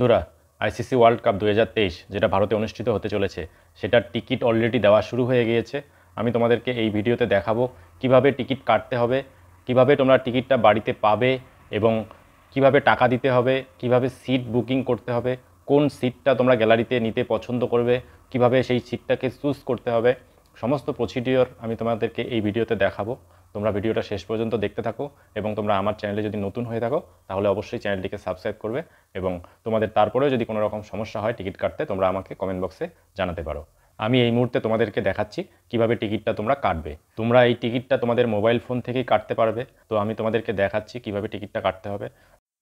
বন্ধুরা ICC world cup দু যেটা ভারতে অনুষ্ঠিত হতে চলেছে সেটার টিকিট অলরেডি দেওয়া শুরু হয়ে গিয়েছে আমি তোমাদেরকে এই ভিডিওতে দেখাবো কিভাবে টিকিট কাটতে হবে কিভাবে তোমরা টিকিটটা বাড়িতে পাবে এবং কিভাবে টাকা দিতে হবে কিভাবে সিট বুকিং করতে হবে কোন সিটটা তোমরা গ্যালারিতে নিতে পছন্দ করবে কিভাবে সেই সিটটাকে চুজ করতে হবে সমস্ত প্রসিডিওর আমি তোমাদেরকে এই ভিডিওতে দেখাবো তোমরা ভিডিওটা শেষ পর্যন্ত দেখতে থাকো এবং তোমরা আমার চ্যানেলে যদি নতুন হয়ে থাকো তাহলে অবশ্যই চ্যানেলটিকে সাবস্ক্রাইব করবে এবং তোমাদের তারপরেও যদি কোনো রকম সমস্যা হয় টিকিট কাটতে তোমরা আমাকে কমেন্ট বক্সে জানাতে পারো আমি এই মুহূর্তে তোমাদেরকে দেখাচ্ছি কিভাবে টিকিটটা তোমরা কাটবে তোমরা এই টিকিটটা তোমাদের মোবাইল ফোন থেকেই কাটতে পারবে তো আমি তোমাদেরকে দেখাচ্ছি কিভাবে টিকিটটা কাটতে হবে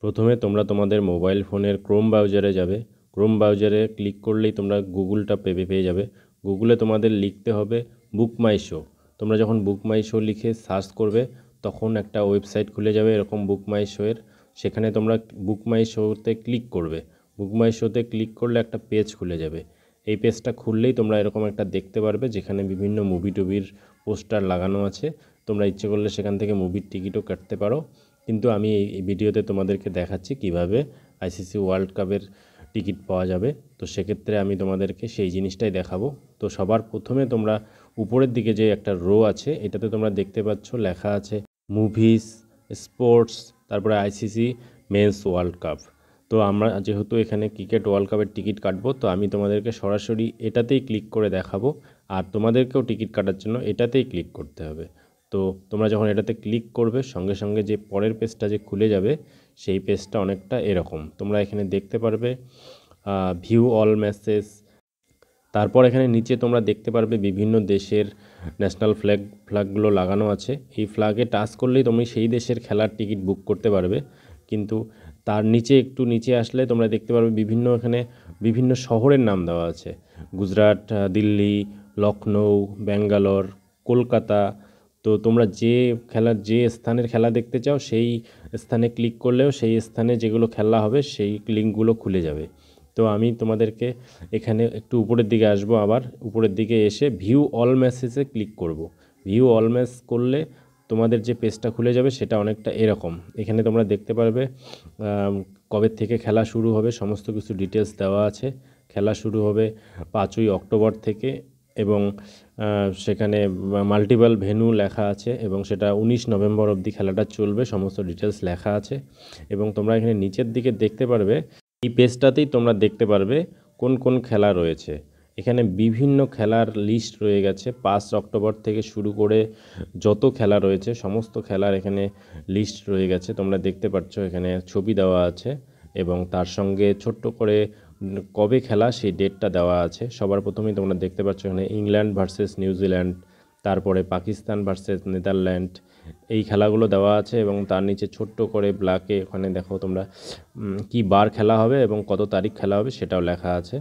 প্রথমে তোমরা তোমাদের মোবাইল ফোনের ক্রোম ব্রাউজারে যাবে ক্রোম ব্রাউজারে ক্লিক করলেই তোমরা গুগলটা পেবে পেয়ে যাবে গুগলে তোমাদের লিখতে হবে বুক মাই শো তোমরা যখন বুক মাই শো লিখে সার্চ করবে তখন একটা ওয়েবসাইট খুলে যাবে এরকম বুক মাই শোয়ের সেখানে তোমরা বুক মাই শোতে ক্লিক করবে বুক মাই শোতে ক্লিক করলে একটা পেজ খুলে যাবে এই পেজটা খুললেই তোমরা এরকম একটা দেখতে পারবে যেখানে বিভিন্ন মুভি টুভির পোস্টার লাগানো আছে তোমরা ইচ্ছে করলে সেখান থেকে মুভির টিকিটও কাটতে পারো কিন্তু আমি এই ভিডিওতে তোমাদেরকে দেখাচ্ছি কিভাবে আইসিসি ওয়ার্ল্ড কাপের টিকিট পাওয়া যাবে তো সেক্ষেত্রে আমি তোমাদেরকে সেই জিনিসটাই দেখাবো তো সবার প্রথমে তোমরা উপরের দিকে যে একটা রো আছে এটাতে তোমরা দেখতে পাচ্ছ লেখা আছে মুভিস স্পোর্টস তারপরে আইসিসি মেন্স ওয়ার্ল্ড কাপ তো আমরা যেহেতু এখানে ক্রিকেট ওয়ার্ল্ড কাপের টিকিট কাটবো তো আমি তোমাদেরকে সরাসরি এটাতেই ক্লিক করে দেখাবো আর তোমাদেরকেও টিকিট কাটার জন্য এটাতেই ক্লিক করতে হবে তো তোমরা যখন এটাতে ক্লিক করবে সঙ্গে সঙ্গে যে পরের পেজটা যে খুলে যাবে সেই পেজটা অনেকটা এরকম তোমরা এখানে দেখতে পারবে ভিউ অল মেসেজ তারপর এখানে নিচে তোমরা দেখতে পারবে বিভিন্ন দেশের ন্যাশনাল ফ্ল্যাগ ফ্ল্যাগগুলো লাগানো আছে এই ফ্ল্যাগে টাচ করলেই তুমি সেই দেশের খেলার টিকিট বুক করতে পারবে কিন্তু তার নিচে একটু নিচে আসলে তোমরা দেখতে পারবে বিভিন্ন এখানে বিভিন্ন শহরের নাম দেওয়া আছে গুজরাট দিল্লি লখনৌ ব্যাঙ্গালোর কলকাতা তো তোমরা যে খেলার যে স্থানের খেলা দেখতে চাও সেই স্থানে ক্লিক করলেও সেই স্থানে যেগুলো খেলা হবে সেই লিঙ্কগুলো খুলে যাবে তো আমি তোমাদেরকে এখানে একটু উপরের দিকে আসব আবার উপরের দিকে এসে ভিউ অল ম্যাসেজে ক্লিক করব। ভিউ অল ম্যাচ করলে তোমাদের যে পেজটা খুলে যাবে সেটা অনেকটা এরকম এখানে তোমরা দেখতে পারবে কবে থেকে খেলা শুরু হবে সমস্ত কিছু ডিটেলস দেওয়া আছে খেলা শুরু হবে পাঁচই অক্টোবর থেকে এবং সেখানে মাল্টিপল ভেনু লেখা আছে এবং সেটা উনিশ নভেম্বর অবধি খেলাটা চলবে সমস্ত ডিটেলস লেখা আছে এবং তোমরা এখানে নিচের দিকে দেখতে পারবে এই পেজটাতেই তোমরা দেখতে পারবে কোন কোন খেলা রয়েছে এখানে বিভিন্ন খেলার লিস্ট রয়ে গেছে পাঁচ অক্টোবর থেকে শুরু করে যত খেলা রয়েছে সমস্ত খেলার এখানে লিস্ট রয়ে গেছে তোমরা দেখতে পাচ্ছ এখানে ছবি দেওয়া আছে এবং তার সঙ্গে ছোট্ট করে কবে খেলা সেই ডেটটা দেওয়া আছে সবার প্রথমেই তোমরা দেখতে পাচ্ছ এখানে ইংল্যান্ড ভার্সেস নিউজিল্যান্ড তারপরে পাকিস্তান ভার্সেস নেদারল্যান্ড এই খেলাগুলো দেওয়া আছে এবং তার নিচে ছোট্ট করে ব্ল্যাকে ওখানে দেখো তোমরা কি বার খেলা হবে এবং কত তারিখ খেলা হবে সেটাও লেখা আছে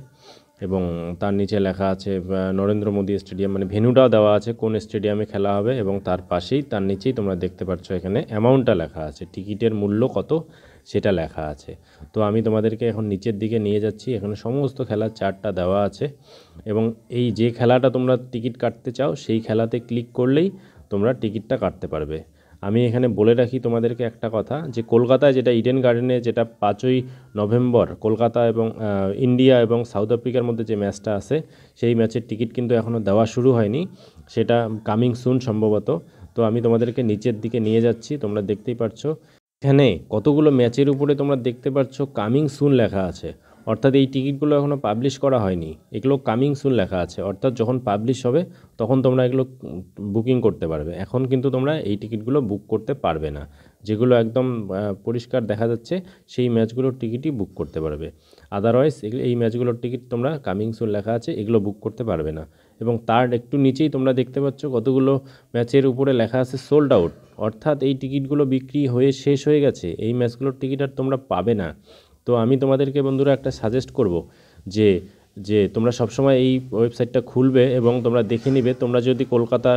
এবং তার নিচে লেখা আছে নরেন্দ্র মোদী স্টেডিয়াম মানে ভেনুটাও দেওয়া আছে কোন স্টেডিয়ামে খেলা হবে এবং তার পাশেই তার নিচেই তোমরা দেখতে পাচ্ছ এখানে অ্যামাউন্টটা লেখা আছে টিকিটের মূল্য কত সেটা লেখা আছে তো আমি তোমাদেরকে এখন নিচের দিকে নিয়ে যাচ্ছি এখানে সমস্ত খেলার চারটা দেওয়া আছে এবং এই যে খেলাটা তোমরা টিকিট কাটতে চাও সেই খেলাতে ক্লিক করলেই তোমরা টিকিটটা কাটতে পারবে আমি এখানে বলে রাখি তোমাদেরকে একটা কথা যে কলকাতায় যেটা ইডেন গার্ডেনে যেটা পাঁচই নভেম্বর কলকাতা এবং ইন্ডিয়া এবং সাউথ আফ্রিকার মধ্যে যে ম্যাচটা আছে সেই ম্যাচের টিকিট কিন্তু এখনও দেওয়া শুরু হয়নি সেটা কামিং সুন সম্ভবত তো আমি তোমাদেরকে নিচের দিকে নিয়ে যাচ্ছি তোমরা দেখতেই পারছো এখানে কতগুলো ম্যাচের উপরে তোমরা দেখতে পাচ্ছ কামিং সুন লেখা আছে অর্থাৎ এই টিকিটগুলো এখনও পাবলিশ করা হয়নি এগুলো কামিং সুন লেখা আছে অর্থাৎ যখন পাবলিশ হবে তখন তোমরা এগুলো বুকিং করতে পারবে এখন কিন্তু তোমরা এই টিকিটগুলো বুক করতে পারবে না যেগুলো একদম পরিষ্কার দেখা যাচ্ছে সেই ম্যাচগুলোর টিকিটই বুক করতে পারবে আদারওয়াইজ এই ম্যাচগুলোর টিকিট তোমরা কামিং সুন লেখা আছে এগুলো বুক করতে পারবে না এবং তার একটু নিচেই তোমরা দেখতে পাচ্ছ কতগুলো ম্যাচের উপরে লেখা আছে সোল্ড আউট অর্থাৎ এই টিকিটগুলো বিক্রি হয়ে শেষ হয়ে গেছে এই ম্যাচগুলোর টিকিট আর তোমরা পাবে না তো আমি তোমাদেরকে বন্ধুরা একটা সাজেস্ট করব যে যে তোমরা সবসময় এই ওয়েবসাইটটা খুলবে এবং তোমরা দেখে নিবে তোমরা যদি কলকাতা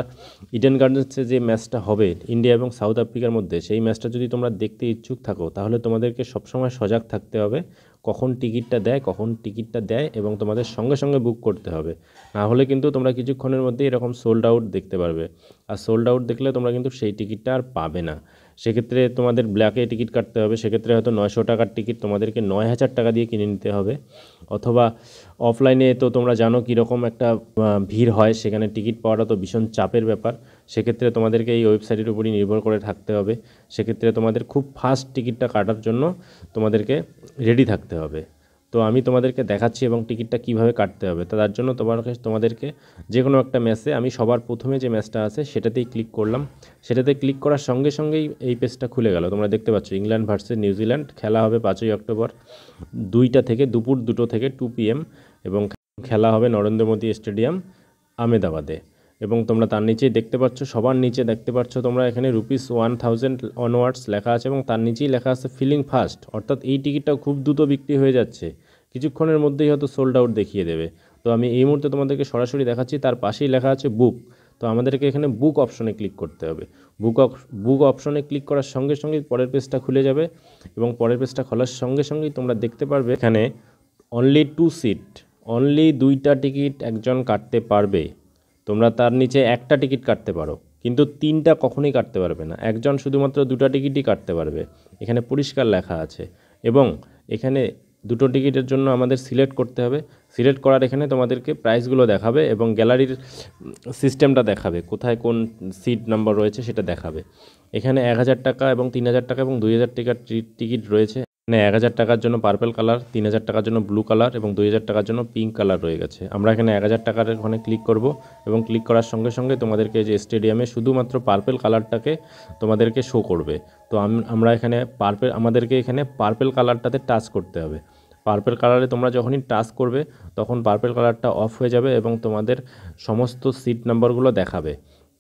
ইডেন গার্ডেন্সে যে ম্যাচটা হবে ইন্ডিয়া এবং সাউথ আফ্রিকার মধ্যে সেই ম্যাচটা যদি তোমরা দেখতে ইচ্ছুক থাকো তাহলে তোমাদেরকে সবসময় সজাগ থাকতে হবে কখন টিকিটটা দেয় কখন টিকিটটা দেয় এবং তোমাদের সঙ্গে সঙ্গে বুক করতে হবে না হলে কিন্তু তোমরা কিছুক্ষণের মধ্যেই এরকম সোল্ড আউট দেখতে পারবে আর সোল্ড আউট দেখলে তোমরা কিন্তু সেই টিকিটটা আর পাবে না সেক্ষেত্রে তোমাদের ব্ল্যাকে টিকিট কাটতে হবে সেক্ষেত্রে হয়তো নয়শো টাকার টিকিট তোমাদেরকে নয় হাজার টাকা দিয়ে কিনে নিতে হবে অথবা অফলাইনে তো তোমরা জানো কীরকম একটা ভিড় হয় সেখানে টিকিট পাওয়াটা তো ভীষণ চাপের ব্যাপার সেক্ষেত্রে তোমাদেরকে এই ওয়েবসাইটের উপরই নির্ভর করে থাকতে হবে সেক্ষেত্রে তোমাদের খুব ফাস্ট টিকিটটা কাটার জন্য তোমাদেরকে রেডি থাকতে হবে তো আমি তোমাদেরকে দেখাচ্ছি এবং টিকিটটা কিভাবে কাটতে হবে তো তার জন্য কাছে তোমাদেরকে যে কোনো একটা ম্যাচে আমি সবার প্রথমে যে ম্যাচটা আছে সেটাতেই ক্লিক করলাম সেটাতে ক্লিক করার সঙ্গে সঙ্গেই এই পেজটা খুলে গেল তোমরা দেখতে পাচ্ছ ইংল্যান্ড ভার্সেস নিউজিল্যান্ড খেলা হবে পাঁচই অক্টোবর দুইটা থেকে দুপুর দুটো থেকে টু পিএম এবং খেলা হবে নরেন্দ্র মোদী স্টেডিয়াম আমেদাবাদে এবং তোমরা তার নিচেই দেখতে পাচ্ছ সবার নিচে দেখতে পাচ্ছ তোমরা এখানে রুপিস ওয়ান থাউজেন্ড অনওয়ার্ডস লেখা আছে এবং তার নিচেই লেখা আছে ফিলিং ফাস্ট অর্থাৎ এই টিকিটটা খুব দ্রুত বিক্রি হয়ে যাচ্ছে কিছুক্ষণের মধ্যেই হয়তো সোল্ড আউট দেখিয়ে দেবে তো আমি এই মুহূর্তে তোমাদেরকে সরাসরি দেখাচ্ছি তার পাশেই লেখা আছে বুক তো আমাদেরকে এখানে বুক অপশনে ক্লিক করতে হবে বুক বুক অপশনে ক্লিক করার সঙ্গে সঙ্গে পরের পেজটা খুলে যাবে এবং পরের পেজটা খোলার সঙ্গে সঙ্গেই তোমরা দেখতে পারবে এখানে অনলি টু সিট অনলি দুইটা টিকিট একজন কাটতে পারবে তোমরা তার নিচে একটা টিকিট কাটতে পারো কিন্তু তিনটা কখনোই কাটতে পারবে না একজন শুধুমাত্র দুটো টিকিটই কাটতে পারবে এখানে পরিষ্কার লেখা আছে এবং এখানে দুটো টিকিটের জন্য আমাদের সিলেক্ট করতে হবে সিলেক্ট করার এখানে তোমাদেরকে প্রাইসগুলো দেখাবে এবং গ্যালারির সিস্টেমটা দেখাবে কোথায় কোন সিট নাম্বার রয়েছে সেটা দেখাবে এখানে এক হাজার টাকা এবং তিন হাজার টাকা এবং দুই হাজার টাকার টিকিট রয়েছে না মানে এক হাজার টাকার জন্য পার্পেল কালার তিন হাজার টাকার জন্য ব্লু কালার এবং দুই হাজার টাকার জন্য পিঙ্ক কালার রয়ে গেছে আমরা এখানে এক হাজার টাকার ওখানে ক্লিক করব এবং ক্লিক করার সঙ্গে সঙ্গে তোমাদেরকে যে স্টেডিয়ামে শুধুমাত্র পার্পেল কালারটাকে তোমাদেরকে শো করবে তো আমরা এখানে পার্পেল আমাদেরকে এখানে পার্পেল কালারটাতে টাচ করতে হবে পার্পেল কালারে তোমরা যখনই টাচ করবে তখন পার্পেল কালারটা অফ হয়ে যাবে এবং তোমাদের সমস্ত সিট নাম্বারগুলো দেখাবে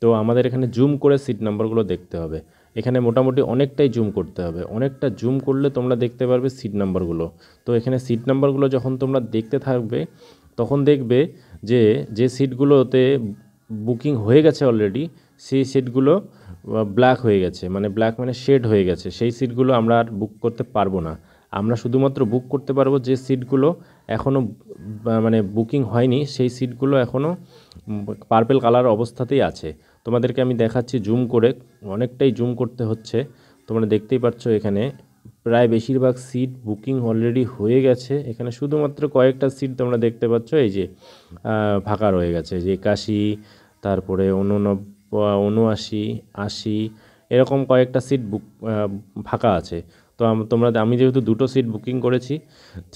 তো আমাদের এখানে জুম করে সিট নাম্বারগুলো দেখতে হবে এখানে মোটামুটি অনেকটাই জুম করতে হবে অনেকটা জুম করলে তোমরা দেখতে পারবে সিট নাম্বারগুলো তো এখানে সিট নাম্বারগুলো যখন তোমরা দেখতে থাকবে তখন দেখবে যে যে সিটগুলোতে বুকিং হয়ে গেছে অলরেডি সেই সিটগুলো ব্ল্যাক হয়ে গেছে মানে ব্ল্যাক মানে শেড হয়ে গেছে সেই সিটগুলো আমরা আর বুক করতে পারবো না আমরা শুধুমাত্র বুক করতে পারবো যে সিটগুলো এখনও মানে বুকিং হয়নি সেই সিটগুলো এখনও পার্পেল কালার অবস্থাতেই আছে তোমাদেরকে আমি দেখাচ্ছি জুম করে অনেকটাই জুম করতে হচ্ছে তোমরা দেখতেই পাচ্ছ এখানে প্রায় বেশিরভাগ সিট বুকিং অলরেডি হয়ে গেছে এখানে শুধুমাত্র কয়েকটা সিট তোমরা দেখতে পাচ্ছ এই যে ফাঁকা রয়ে গেছে যে একাশি তারপরে উননব উনআশি আশি এরকম কয়েকটা সিট বুক ফাঁকা আছে তো তোমরা আমি যেহেতু দুটো সিট বুকিং করেছি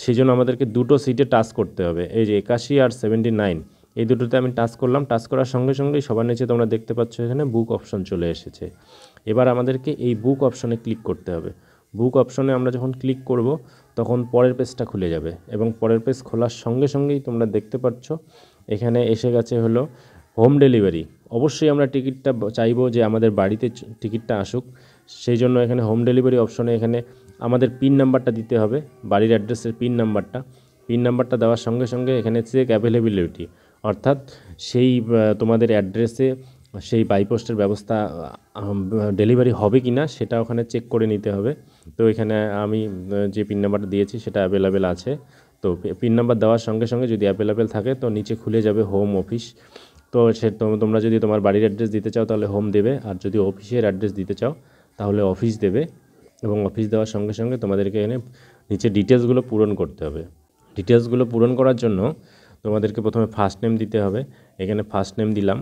সেই জন্য আমাদেরকে দুটো সিটে টাচ করতে হবে এই যে একাশি আর সেভেন্টি নাইন এই দুটোতে আমি টাচ করলাম টাচ করার সঙ্গে সঙ্গেই সবার নিচে তোমরা দেখতে পাচ্ছ এখানে বুক অপশন চলে এসেছে এবার আমাদেরকে এই বুক অপশনে ক্লিক করতে হবে বুক অপশনে আমরা যখন ক্লিক করব তখন পরের পেজটা খুলে যাবে এবং পরের পেজ খোলার সঙ্গে সঙ্গেই তোমরা দেখতে পাচ্ছ এখানে এসে গেছে হলো হোম ডেলিভারি অবশ্যই আমরা টিকিটটা চাইবো যে আমাদের বাড়িতে টিকিটটা আসুক সেই জন্য এখানে হোম ডেলিভারি অপশনে এখানে আমাদের পিন নাম্বারটা দিতে হবে বাড়ির অ্যাড্রেসের পিন নাম্বারটা পিন নাম্বারটা দেওয়ার সঙ্গে সঙ্গে এখানে চেক অ্যাভেলেবিলিটি অর্থাৎ সেই তোমাদের অ্যাড্রেসে সেই বাইপোস্টের ব্যবস্থা ডেলিভারি হবে কি না সেটা ওখানে চেক করে নিতে হবে তো এখানে আমি যে পিন নাম্বারটা দিয়েছি সেটা অ্যাভেলেবেল আছে তো পিন নাম্বার দেওয়ার সঙ্গে সঙ্গে যদি অ্যাভেলেবেল থাকে তো নিচে খুলে যাবে হোম অফিস তো সে তোমরা যদি তোমার বাড়ির অ্যাড্রেস দিতে চাও তাহলে হোম দেবে আর যদি অফিসের অ্যাড্রেস দিতে চাও তাহলে অফিস দেবে এবং অফিস দেওয়ার সঙ্গে সঙ্গে তোমাদেরকে এখানে নিচে ডিটেলসগুলো পূরণ করতে হবে ডিটেলসগুলো পূরণ করার জন্য তোমাদেরকে প্রথমে ফার্স্ট নেম দিতে হবে এখানে ফার্স্ট নেম দিলাম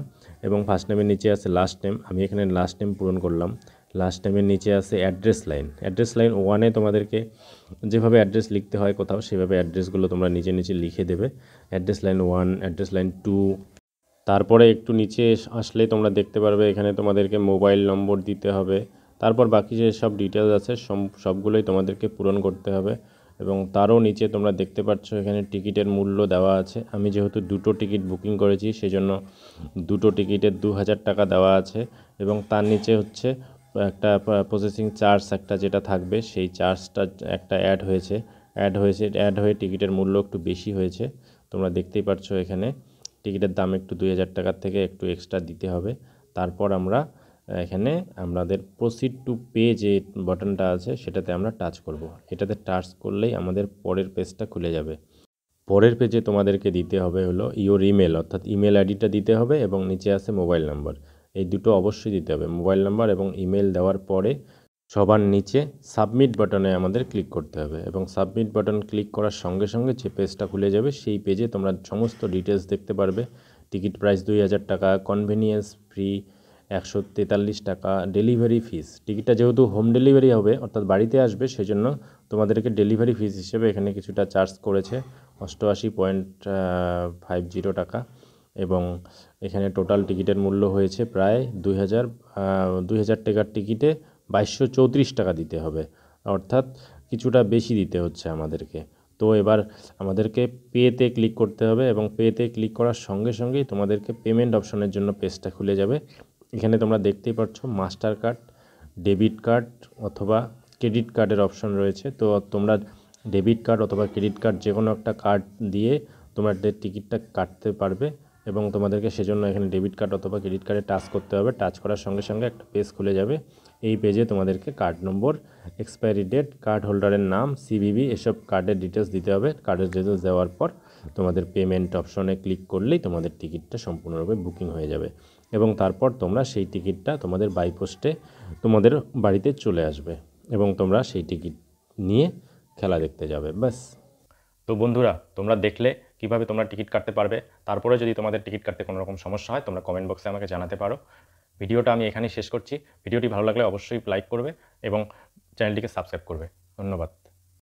এবং ফার্স্ট নেমের নিচে আছে লাস্ট নেম আমি এখানে লাস্ট নেম পূরণ করলাম লাস্ট নেমের নিচে আছে অ্যাড্রেস লাইন অ্যাড্রেস লাইন ওয়ানে তোমাদেরকে যেভাবে অ্যাড্রেস লিখতে হয় কোথাও সেভাবে অ্যাড্রেসগুলো তোমরা নিচে নিচে লিখে দেবে address line one address line two তারপরে একটু নিচে আসলে তোমরা দেখতে পারবে এখানে তোমাদেরকে মোবাইল নম্বর দিতে হবে তারপর বাকি যে সব ডিটেলস আছে সবগুলোই তোমাদেরকে পূরণ করতে হবে এবং তারও নিচে তোমরা দেখতে পাচ্ছ এখানে টিকিটের মূল্য দেওয়া আছে আমি যেহেতু দুটো টিকিট বুকিং করেছি সেজন্য দুটো টিকিটের দু হাজার টাকা দেওয়া আছে এবং তার নিচে হচ্ছে একটা প্রসেসিং চার্জ একটা যেটা থাকবে সেই চার্জটা একটা অ্যাড হয়েছে অ্যাড হয়েছে অ্যাড হয়ে টিকিটের মূল্য একটু বেশি হয়েছে তোমরা দেখতেই পাচ্ছ এখানে টিকিটের দাম একটু দুই হাজার টাকার থেকে একটু এক্সট্রা দিতে হবে তারপর আমরা এখানে আমাদের প্রসিড টু পে যে বাটনটা আছে সেটাতে আমরা টাচ করব। এটাতে টাচ করলেই আমাদের পরের পেজটা খুলে যাবে পরের পেজে তোমাদেরকে দিতে হবে হলো ইওর ইমেল অর্থাৎ ইমেল আইডিটা দিতে হবে এবং নিচে আছে মোবাইল নাম্বার এই দুটো অবশ্যই দিতে হবে মোবাইল নাম্বার এবং ইমেল দেওয়ার পরে সবার নিচে সাবমিট বাটনে আমাদের ক্লিক করতে হবে এবং সাবমিট বাটন ক্লিক করার সঙ্গে সঙ্গে যে পেজটা খুলে যাবে সেই পেজে তোমরা সমস্ত ডিটেলস দেখতে পারবে টিকিট প্রাইস দুই হাজার টাকা কনভেনিয়েন্স ফ্রি একশো তেতাল্লিশ টাকা ডেলিভারি ফিস টিকিটটা যেহেতু হোম ডেলিভারি হবে অর্থাৎ বাড়িতে আসবে সেজন্য তোমাদেরকে ডেলিভারি ফিস হিসেবে এখানে কিছুটা চার্জ করেছে অষ্টআশি পয়েন্ট ফাইভ জিরো টাকা এবং এখানে টোটাল টিকিটের মূল্য হয়েছে প্রায় দুই হাজার দুই হাজার টাকার টিকিটে বাইশশো চৌত্রিশ টাকা দিতে হবে অর্থাৎ কিছুটা বেশি দিতে হচ্ছে আমাদেরকে তো এবার আমাদেরকে পেতে ক্লিক করতে হবে এবং পেতে ক্লিক করার সঙ্গে সঙ্গেই তোমাদেরকে পেমেন্ট অপশনের জন্য পেজটা খুলে যাবে এখানে তোমরা দেখতেই পাচ্ছ মাস্টার কার্ড ডেবিট কার্ড অথবা ক্রেডিট কার্ডের অপশন রয়েছে তো তোমরা ডেবিট কার্ড অথবা ক্রেডিট কার্ড যে কোনো একটা কার্ড দিয়ে তোমরা টিকিটটা কাটতে পারবে এবং তোমাদেরকে সেজন্য এখানে ডেবিট কার্ড অথবা ক্রেডিট কার্ডে টাচ করতে হবে টাচ করার সঙ্গে সঙ্গে একটা পেজ খুলে যাবে এই পেজে তোমাদেরকে card number expiry date card হোল্ডারের নাম সিবিবি এসব কার্ডের ডিটেলস দিতে হবে কার্ডের ডিটেলস দেওয়ার পর তোমাদের পেমেন্ট অপশনে ক্লিক করলেই তোমাদের টিকিটটা সম্পূর্ণরূপে বুকিং হয়ে যাবে এবং তারপর তোমরা সেই টিকিটটা তোমাদের বাইপোস্টে তোমাদের বাড়িতে চলে আসবে এবং তোমরা সেই টিকিট নিয়ে খেলা দেখতে যাবে ব্যাস তো বন্ধুরা তোমরা দেখলে কিভাবে তোমরা টিকিট কাটতে পারবে তারপরে যদি তোমাদের টিকিট কাটতে কোনো রকম সমস্যা হয় তোমরা কমেন্ট বক্সে আমাকে জানাতে পারো ভিডিওটা আমি এখানেই শেষ করছি ভিডিওটি ভালো লাগলে অবশ্যই লাইক করবে এবং চ্যানেলটিকে সাবস্ক্রাইব করবে ধন্যবাদ